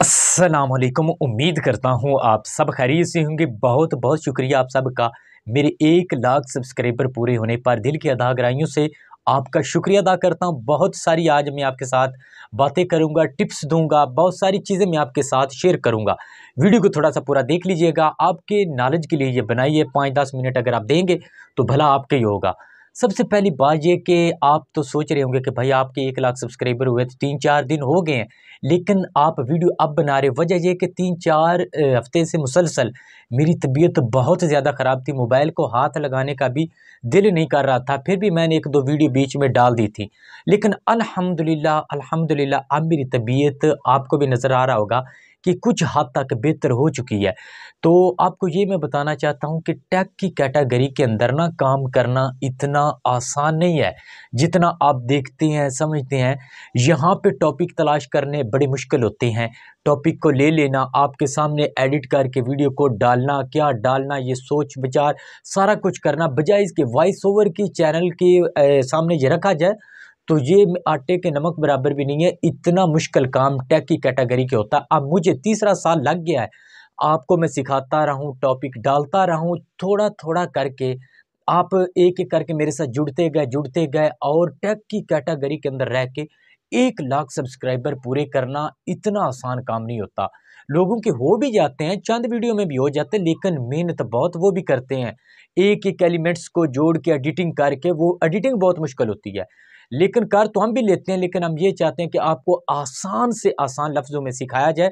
असलकम उम्मीद करता हूँ आप सब खैरियत से होंगे बहुत बहुत शुक्रिया आप सब का मेरे एक लाख सब्सक्राइबर पूरे होने पर दिल की अदाग्राइयों से आपका शुक्रिया अदा करता हूँ बहुत सारी आज मैं आपके साथ बातें करूँगा टिप्स दूँगा बहुत सारी चीज़ें मैं आपके साथ शेयर करूँगा वीडियो को थोड़ा सा पूरा देख लीजिएगा आपके नॉलेज के लिए ये बनाइए पाँच दस मिनट अगर आप देंगे तो भला आपके ही होगा सबसे पहली बात यह कि आप तो सोच रहे होंगे कि भाई आपके एक लाख सब्सक्राइबर हुए थे तो तीन चार दिन हो गए हैं लेकिन आप वीडियो अब बना रहे वजह यह कि तीन चार हफ्ते से मुसलसल मेरी तबीयत तो बहुत ज़्यादा ख़राब थी मोबाइल को हाथ लगाने का भी दिल नहीं कर रहा था फिर भी मैंने एक दो वीडियो बीच में डाल दी थी लेकिन अलहमदिल्ला अलहमदिल्ला अब मेरी तबीयत आपको भी नज़र आ रहा होगा कि कुछ हद तक बेहतर हो चुकी है तो आपको ये मैं बताना चाहता हूँ कि टैक की कैटेगरी के अंदर ना काम करना इतना आसान नहीं है जितना आप देखते हैं समझते हैं यहाँ पे टॉपिक तलाश करने बड़े मुश्किल होते हैं टॉपिक को ले लेना आपके सामने एडिट करके वीडियो को डालना क्या डालना ये सोच विचार सारा कुछ करना बजाय इसके वॉइस ओवर की चैनल के सामने ये रखा जाए तो ये आटे के नमक बराबर भी नहीं है इतना मुश्किल काम टैक की कैटेगरी के होता है अब मुझे तीसरा साल लग गया है आपको मैं सिखाता रहूँ टॉपिक डालता रहूँ थोड़ा थोड़ा करके आप एक एक करके मेरे साथ जुड़ते गए जुड़ते गए और टैक की कैटेगरी के अंदर रह के एक लाख सब्सक्राइबर पूरे करना इतना आसान काम नहीं होता लोगों के हो भी जाते हैं चंद वीडियो में भी हो जाते हैं लेकिन मेहनत बहुत वो भी करते हैं एक एक एलिमेंट्स को जोड़ के एडिटिंग करके वो एडिटिंग बहुत मुश्किल होती है लेकिन कर तो हम भी लेते हैं लेकिन हम ये चाहते हैं कि आपको आसान से आसान लफ्ज़ों में सिखाया जाए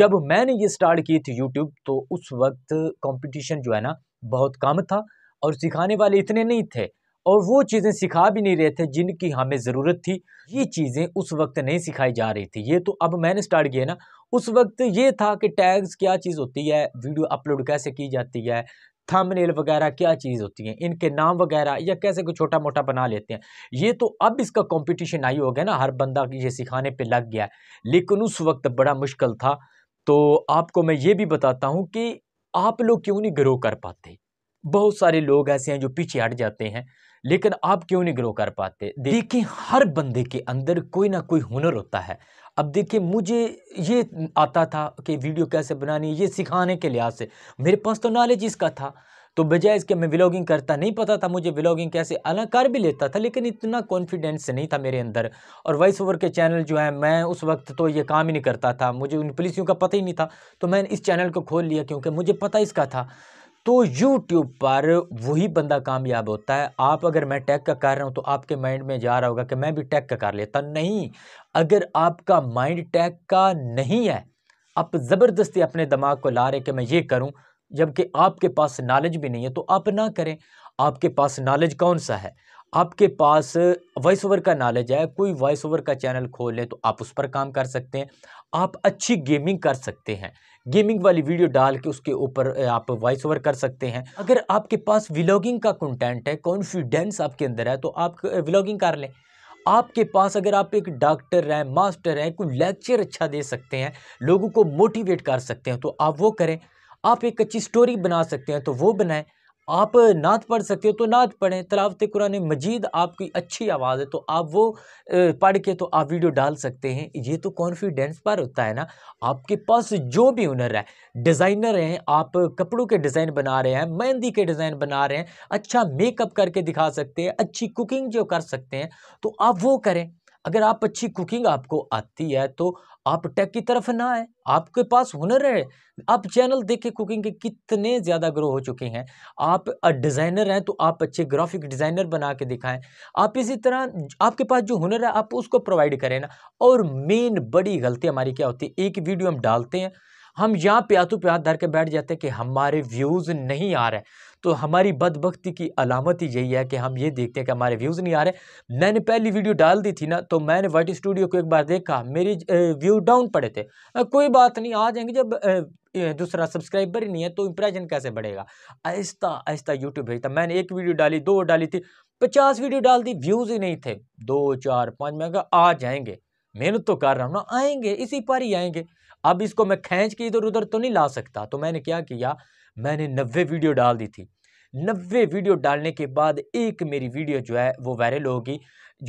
जब मैंने ये स्टार्ट की थी यूट्यूब तो उस वक्त कॉम्पिटिशन जो है ना बहुत कम था और सिखाने वाले इतने नहीं थे और वो चीज़ें सिखा भी नहीं रहे थे जिनकी हमें ज़रूरत थी ये चीज़ें उस वक्त नहीं सिखाई जा रही थी ये तो अब मैंने स्टार्ट किया ना उस वक्त ये था कि टैग्स क्या चीज़ होती है वीडियो अपलोड कैसे की जाती है थंबनेल वगैरह क्या चीज़ होती है इनके नाम वगैरह या कैसे कोई छोटा मोटा बना लेते हैं ये तो अब इसका कंपटीशन आई हो गया ना हर बंदा ये सिखाने पे लग गया लेकिन उस वक्त बड़ा मुश्किल था तो आपको मैं ये भी बताता हूँ कि आप लोग क्यों नहीं ग्रो कर पाते बहुत सारे लोग ऐसे हैं जो पीछे हट जाते हैं लेकिन आप क्यों नहीं ग्रो कर पाते देखिए हर बंदे के अंदर कोई ना कोई हुनर होता है अब देखिए मुझे ये आता था कि वीडियो कैसे बनानी ये सिखाने के लिहाज से मेरे पास तो नॉलेज इसका था तो बजाय इसके मैं व्लॉगिंग करता नहीं पता था मुझे व्लॉगिंग कैसे अलग कर भी लेता था लेकिन इतना कॉन्फिडेंस नहीं था मेरे अंदर और वॉइस ओवर के चैनल जो है मैं उस वक्त तो ये काम ही नहीं करता था मुझे उन पुलिसियों का पता ही नहीं था तो मैंने इस चैनल को खोल लिया क्योंकि मुझे पता इसका था तो यूट्यूब पर वही बंदा कामयाब होता है आप अगर मैं टैग का कर रहा हूँ तो आपके माइंड में जा रहा होगा कि मैं भी टैग का कर लेता नहीं अगर आपका माइंड टैक का नहीं है आप ज़बरदस्ती अपने दिमाग को ला रहे कि मैं ये करूँ जबकि आपके पास नॉलेज भी नहीं है तो आप ना करें आपके पास नॉलेज कौन सा है आपके पास वॉइस ओवर का नॉलेज है कोई वॉइस ओवर का चैनल खोल लें तो आप उस पर काम कर सकते हैं आप अच्छी गेमिंग कर सकते हैं गेमिंग वाली वीडियो डाल के उसके ऊपर आप वॉइस ओवर कर सकते हैं अगर आपके पास व्लॉगिंग का कंटेंट है कॉन्फिडेंस आपके अंदर है तो आप व्लॉगिंग कर लें आपके पास अगर आप एक डॉक्टर हैं मास्टर हैं कोई लेक्चर अच्छा दे सकते हैं लोगों को मोटिवेट कर सकते हैं तो आप वो करें आप एक अच्छी स्टोरी बना सकते हैं तो वो बनाएं आप नात पढ़ सकते हो तो नात पढ़ें तलावत कुरान मजीद आपकी अच्छी आवाज़ है तो आप वो पढ़ के तो आप वीडियो डाल सकते हैं ये तो कॉन्फिडेंस पर होता है ना आपके पास जो भी हुनर है डिज़ाइनर हैं आप कपड़ों के डिज़ाइन बना रहे हैं मेहंदी के डिज़ाइन बना रहे हैं अच्छा मेकअप करके दिखा सकते हैं अच्छी कुकिंग जो कर सकते हैं तो आप वो करें अगर आप अच्छी कुकिंग आपको आती है तो आप टेक की तरफ ना आए आपके पास हुनर है आप चैनल देख के कुकिंग के कितने ज़्यादा ग्रो हो चुके हैं आप डिज़ाइनर हैं तो आप अच्छे ग्राफिक डिज़ाइनर बना के दिखाएं आप इसी तरह आपके पास जो हुनर है आप उसको प्रोवाइड करें ना और मेन बड़ी गलती हमारी क्या होती है एक वीडियो हम डालते हैं हम यहाँ पे प्यात धर के बैठ जाते हैं कि हमारे व्यूज़ नहीं आ रहे तो हमारी बदबख्ती की अलामत ही यही है कि हम ये देखते हैं कि हमारे व्यूज़ नहीं आ रहे मैंने पहली वीडियो डाल दी थी ना तो मैंने वाइट स्टूडियो को एक बार देखा मेरे व्यू डाउन पड़े थे कोई बात नहीं आ जाएंगे जब दूसरा सब्सक्राइबर ही नहीं है तो इंप्रेशन कैसे बढ़ेगा आहिस्ता आहिस्ता यूट्यूब भेजता मैंने एक वीडियो डाली दो डाली थी पचास वीडियो डाल दी व्यूज़ ही नहीं थे दो चार पाँच मैं आ जाएंगे मेहनत तो कर रहा हूँ ना आएंगे इसी पर ही आएंगे अब इसको मैं खींच के इधर उधर तो नहीं ला सकता तो मैंने क्या किया मैंने नब्बे वीडियो डाल दी थी नब्बे वीडियो डालने के बाद एक मेरी वीडियो जो है वो वायरल होगी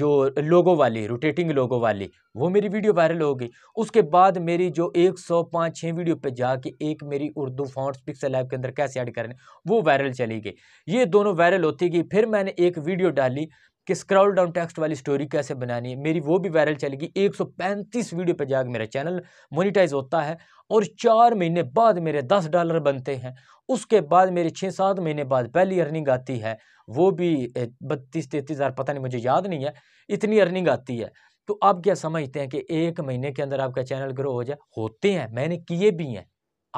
जो लोगों वाली रोटेटिंग लोगों वाली वो मेरी वीडियो वायरल होगी उसके बाद मेरी जो एक सौ पाँच छः वीडियो पे जाके एक मेरी उर्दू फॉन्ट्स पिक्सल ऐप के अंदर कैसे ऐड करने वो वायरल चली गई ये दोनों वायरल होती गई फिर मैंने एक वीडियो डाली कि स्क्रॉल डाउन टेक्स्ट वाली स्टोरी कैसे बनानी है मेरी वो भी वायरल चलेगी 135 वीडियो पर जाकर मेरा चैनल मोनिटाइज होता है और चार महीने बाद मेरे दस डॉलर बनते हैं उसके बाद मेरे छः सात महीने बाद पहली अर्निंग आती है वो भी बत्तीस तैंतीस हज़ार पता नहीं मुझे याद नहीं है इतनी अर्निंग आती है तो आप क्या समझते हैं कि एक महीने के अंदर आपका चैनल ग्रो हो जाए होते हैं मैंने किए भी हैं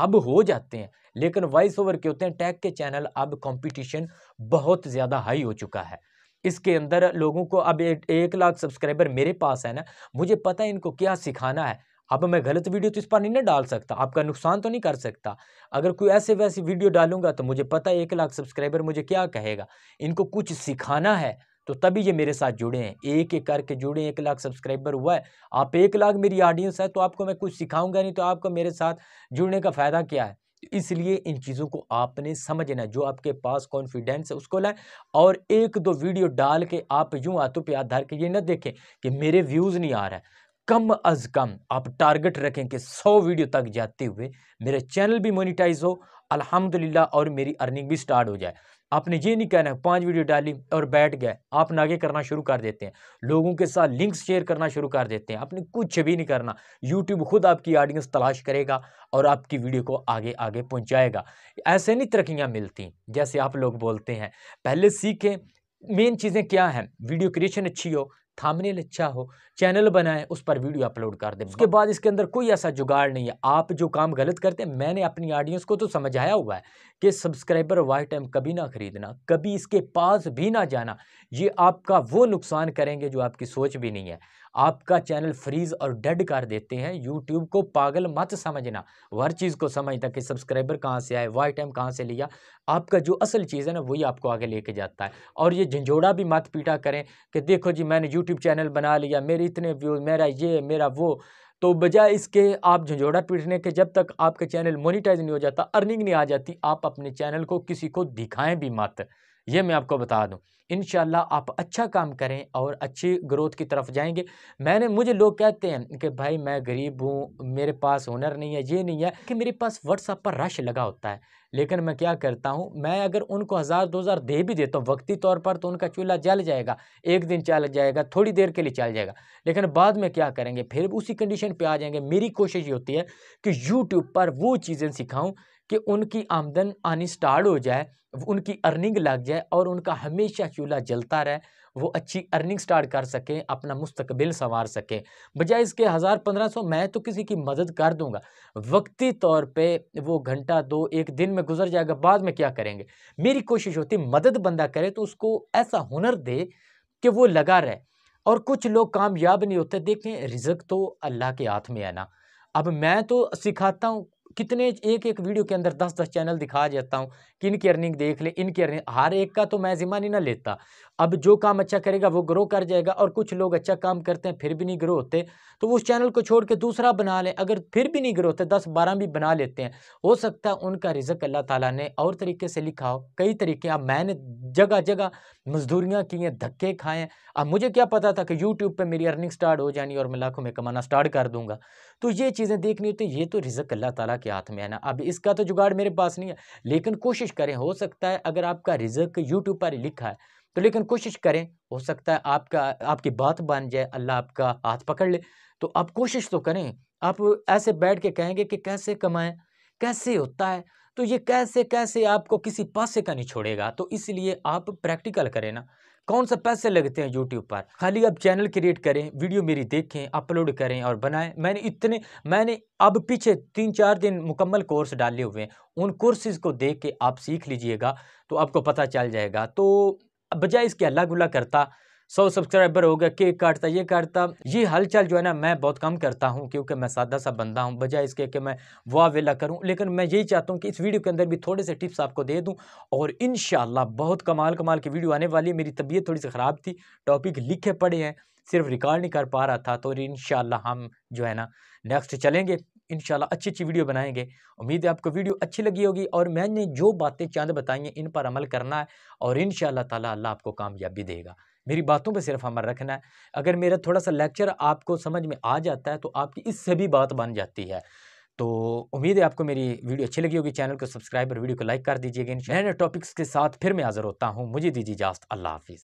अब हो जाते हैं लेकिन वॉइस ओवर के होते हैं टैग के चैनल अब कंपटीशन बहुत ज़्यादा हाई हो चुका है इसके अंदर लोगों को अब एक एक लाख सब्सक्राइबर मेरे पास है ना मुझे पता है इनको क्या सिखाना है अब मैं गलत वीडियो तो इस पर नहीं ना डाल सकता आपका नुकसान तो नहीं कर सकता अगर कोई ऐसे वैसे वीडियो डालूंगा तो मुझे पता है एक लाख सब्सक्राइबर मुझे क्या कहेगा इनको कुछ सिखाना है तो तभी ये मेरे साथ जुड़े हैं एक एक करके जुड़े एक लाख सब्सक्राइबर हुआ है आप एक लाख मेरी ऑडियंस है तो आपको मैं कुछ सिखाऊंगा नहीं तो आपको मेरे साथ जुड़ने का फ़ायदा क्या है इसलिए इन चीज़ों को आपने समझना जो आपके पास कॉन्फिडेंस है उसको लाएं और एक दो वीडियो डाल के आप यूँ आतों पर आधार के ये ना देखें कि मेरे व्यूज़ नहीं आ रहा है कम अज़ कम आप टारगेट रखें कि 100 वीडियो तक जाते हुए मेरा चैनल भी मोनिटाइज हो अल्हम्दुलिल्लाह और मेरी अर्निंग भी स्टार्ट हो जाए आपने ये नहीं कहना है पांच वीडियो डाली और बैठ गए आप नागे करना शुरू कर देते हैं लोगों के साथ लिंक्स शेयर करना शुरू कर देते हैं आपने कुछ भी नहीं करना यूट्यूब खुद आपकी ऑडियंस तलाश करेगा और आपकी वीडियो को आगे आगे पहुंचाएगा ऐसे नहीं तरक्याँ मिलती जैसे आप लोग बोलते हैं पहले सीखें मेन चीज़ें क्या हैं वीडियो क्रिएशन अच्छी हो थामनेल अच्छा हो चैनल बनाए उस पर वीडियो अपलोड कर दें उसके बाद इसके अंदर कोई ऐसा जुगाड़ नहीं है आप जो काम गलत करते हैं मैंने अपनी ऑडियंस को तो समझाया हुआ है कि सब्सक्राइबर वाई टाइम कभी ना खरीदना कभी इसके पास भी ना जाना ये आपका वो नुकसान करेंगे जो आपकी सोच भी नहीं है आपका चैनल फ्रीज और डेड कर देते हैं यूट्यूब को पागल मत समझना हर चीज़ को समझता कि सब्सक्राइबर कहाँ से आए वाई टाइम कहाँ से लिया आपका जो असल चीज़ है ना वही आपको आगे लेके जाता है और ये झंझोड़ा भी मत पीटा करें कि देखो जी मैंने यूट्यूब चैनल बना लिया मेरे इतने व्यूज मेरा ये मेरा वो तो बजाय इसके आप झंझोड़ा पीटने के जब तक आपका चैनल मोनिटाइज नहीं हो जाता अर्निंग नहीं आ जाती आप अपने चैनल को किसी को दिखाएं भी मत ये मैं आपको बता दूँ इन आप अच्छा काम करें और अच्छी ग्रोथ की तरफ जाएंगे मैंने मुझे लोग कहते हैं कि भाई मैं गरीब हूँ मेरे पास हुनर नहीं है ये नहीं है कि मेरे पास व्हाट्सअप पर रश लगा होता है लेकिन मैं क्या करता हूँ मैं अगर उनको हज़ार दो हज़ार दे भी देता हूँ वक्ती तौर पर तो उनका चूल्हा जल जाएगा एक दिन चल जाएगा थोड़ी देर के लिए चल जाएगा लेकिन बाद में क्या करेंगे फिर उसी कंडीशन पर आ जाएंगे मेरी कोशिश ये होती है कि यूट्यूब पर वो चीज़ें सिखाऊँ कि उनकी आमदन आनी स्टार्ट हो जाए उनकी अर्निंग लग जाए और उनका हमेशा चूल्हा जलता रहे वो अच्छी अर्निंग स्टार्ट कर सकें अपना मुस्तबिल संवार सकें बजाय इसके हज़ार पंद्रह सौ मैं तो किसी की मदद कर दूंगा वक्ती तौर पे वो घंटा दो एक दिन में गुजर जाएगा बाद में क्या करेंगे मेरी कोशिश होती मदद बंदा करे तो उसको ऐसा हुनर दे कि वो लगा रहे और कुछ लोग कामयाब नहीं होते देखें रिजक तो अल्लाह के हाथ में है ना अब मैं तो सिखाता हूँ कितने एक एक वीडियो के अंदर दस दस चैनल दिखा जाता हूँ कि इनकी अर्निंग देख ले इनकी अर्निंग हर एक का तो मैं ज़िम्मा नहीं ना लेता अब जो काम अच्छा करेगा वो ग्रो कर जाएगा और कुछ लोग अच्छा काम करते हैं फिर भी नहीं ग्रो होते तो उस चैनल को छोड़ के दूसरा बना लें अगर फिर भी नहीं ग्रो होते दस बारह भी बना लेते हैं हो सकता है उनका रिजक अल्लाह ताला ने और तरीके से लिखा हो कई तरीके अब मैंने जगह जगह मजदूरियाँ की हैं धक्के खाएँ अब मुझे क्या पता था कि यूट्यूब पर मेरी अर्निंग स्टार्ट हो जानी और मैं लाखों में कमाना स्टार्ट कर दूँगा तो ये चीज़ें देखनी होती ये तो रिजक अल्लाह ताला के हाथ में है ना अब इसका तो जुगाड़ मेरे पास नहीं है लेकिन कोशिश करें हो सकता है अगर आपका रिजक यूट्यूब पर लिखा है तो लेकिन कोशिश करें हो सकता है आपका आपकी बात बन जाए अल्लाह आपका हाथ पकड़ ले तो आप कोशिश तो करें आप ऐसे बैठ के कहेंगे कि कैसे कमाएं कैसे होता है तो ये कैसे कैसे आपको किसी पासे का नहीं छोड़ेगा तो इसलिए आप प्रैक्टिकल करें ना कौन से पैसे लगते हैं यूट्यूब पर खाली आप चैनल क्रिएट करें वीडियो मेरी देखें अपलोड करें और बनाएं मैंने इतने मैंने अब पीछे तीन चार दिन मुकम्मल कोर्स डाले हुए हैं उन कोर्सेज़ को देख के आप सीख लीजिएगा तो आपको पता चल जाएगा तो बजाय इसके अल्लाह अलग करता सौ सब्सक्राइबर हो गया केक काटता ये काटता ये हलचल जो है ना मैं बहुत कम करता हूँ क्योंकि मैं सादा सा बंदा हूँ बजाय इसके कि मैं वाह वेला करूँ लेकिन मैं यही चाहता हूँ कि इस वीडियो के अंदर भी थोड़े से टिप्स आपको दे दूँ और इन बहुत कमाल कमाल की वीडियो आने वाली है मेरी तबीयत थोड़ी सी ख़राब थी टॉपिक लिखे पड़े हैं सिर्फ रिकॉर्ड नहीं कर पा रहा था तो इन हम जो है ना नेक्स्ट चलेंगे इन अच्छी अच्छी वीडियो बनाएंगे उम्मीद है आपको वीडियो अच्छी लगी होगी और मैंने जो बातें चांद बताई हैं इन पर अमल करना है और इन ताला अल्लाह आपको कामयाबी देगा मेरी बातों पर सिर्फ अमल रखना है अगर मेरा थोड़ा सा लेक्चर आपको समझ में आ जाता है तो आपकी इससे भी बात बन जाती है तो उम्मीद है आपको मेरी वीडियो अच्छी लगी होगी चैनल को सब्सक्राइब और वीडियो को लाइक कर दीजिएगा नए नए टॉपिक्स के साथ फिर मैं हाजिर होता हूँ मुझे दीजिए इजाज़त अल्लाह हाफिज़